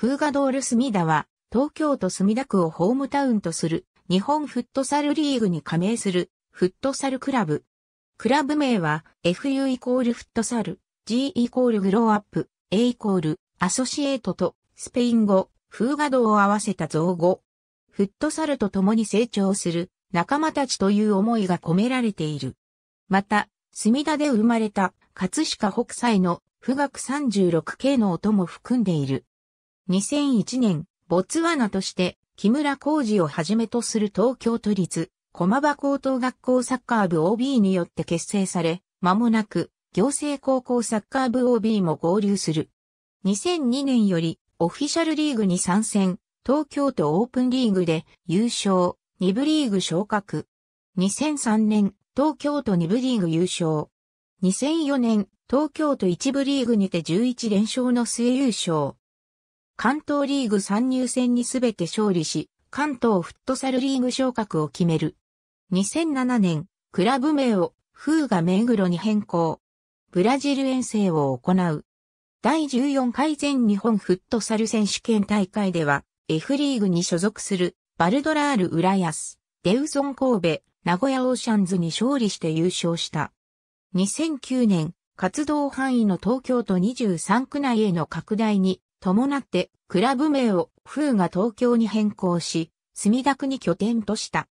フーガドール墨田は、東京都墨田区をホームタウンとする、日本フットサルリーグに加盟する、フットサルクラブ。クラブ名は、FU イコールフットサル、G イコールグローアップ、A イコール、アソシエートと、スペイン語、フーガドを合わせた造語。フットサルと共に成長する、仲間たちという思いが込められている。また、墨田で生まれた、葛飾北斎の、富岳36系の音も含んでいる。2001年、ボツワナとして、木村浩二をはじめとする東京都立、駒場高等学校サッカー部 OB によって結成され、間もなく、行政高校サッカー部 OB も合流する。2002年より、オフィシャルリーグに参戦、東京都オープンリーグで優勝、2部リーグ昇格。2003年、東京都2部リーグ優勝。2004年、東京都1部リーグにて11連勝の末優勝。関東リーグ参入戦にすべて勝利し、関東フットサルリーグ昇格を決める。2007年、クラブ名をフーガ目黒に変更。ブラジル遠征を行う。第14回全日本フットサル選手権大会では、F リーグに所属するバルドラール浦安、デウソン神戸、名古屋オーシャンズに勝利して優勝した。2009年、活動範囲の東京都23区内への拡大に伴って、クラブ名を風が東京に変更し、墨田区に拠点とした。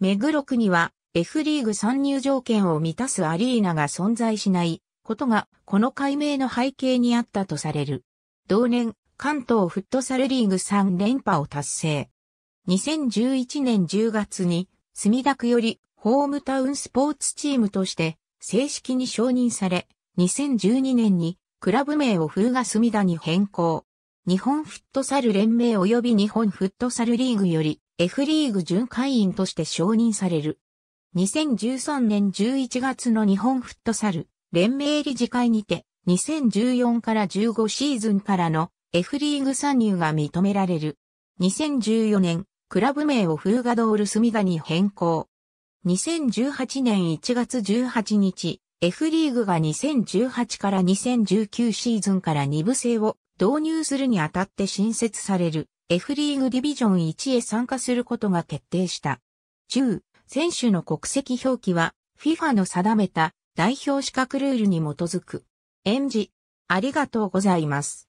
目黒区には F リーグ参入条件を満たすアリーナが存在しないことがこの解明の背景にあったとされる。同年、関東フットサルリーグ3連覇を達成。2011年10月に墨田区よりホームタウンスポーツチームとして正式に承認され、2012年にクラブ名を風が隅田に変更。日本フットサル連盟及び日本フットサルリーグより F リーグ準会員として承認される。2013年11月の日本フットサル連盟理事会にて2014から15シーズンからの F リーグ参入が認められる。2014年、クラブ名をフーガドールミ田に変更。2018年1月18日、F リーグが2018から2019シーズンから2部制を導入するにあたって新設される F リーグディビジョン1へ参加することが決定した。10、選手の国籍表記は FIFA の定めた代表資格ルールに基づく。演じ、ありがとうございます。